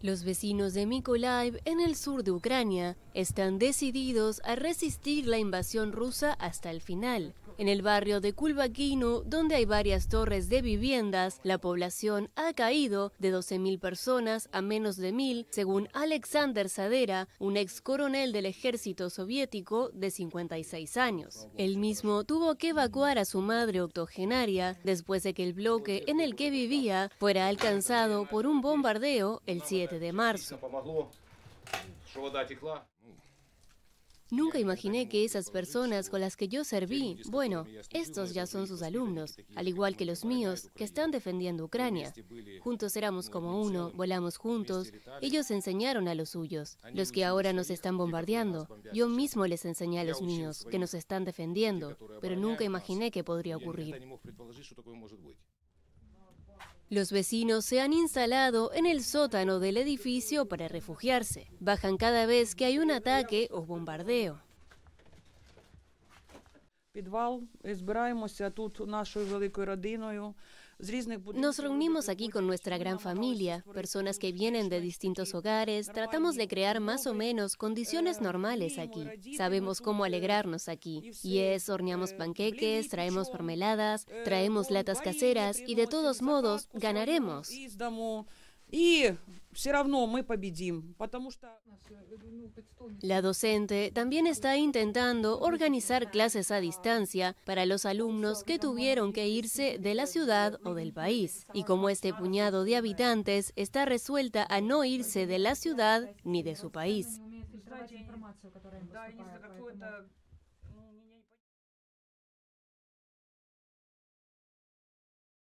Los vecinos de Mykolaiv, en el sur de Ucrania, están decididos a resistir la invasión rusa hasta el final. En el barrio de Kulbakino, donde hay varias torres de viviendas, la población ha caído de 12.000 personas a menos de 1.000, según Alexander Sadera, un ex coronel del ejército soviético de 56 años. Él mismo tuvo que evacuar a su madre octogenaria después de que el bloque en el que vivía fuera alcanzado por un bombardeo el 7 de marzo. Nunca imaginé que esas personas con las que yo serví, bueno, estos ya son sus alumnos, al igual que los míos, que están defendiendo Ucrania. Juntos éramos como uno, volamos juntos, ellos enseñaron a los suyos, los que ahora nos están bombardeando. Yo mismo les enseñé a los míos, que nos están defendiendo, pero nunca imaginé que podría ocurrir. Los vecinos se han instalado en el sótano del edificio para refugiarse. Bajan cada vez que hay un ataque o bombardeo. Nos reunimos aquí con nuestra gran familia, personas que vienen de distintos hogares, tratamos de crear más o menos condiciones normales aquí. Sabemos cómo alegrarnos aquí. Y es, horneamos panqueques, traemos mermeladas, traemos latas caseras y de todos modos ganaremos. Y la docente también está intentando organizar clases a distancia para los alumnos que tuvieron que irse de la ciudad o del país. Y como este puñado de habitantes está resuelta a no irse de la ciudad ni de su país.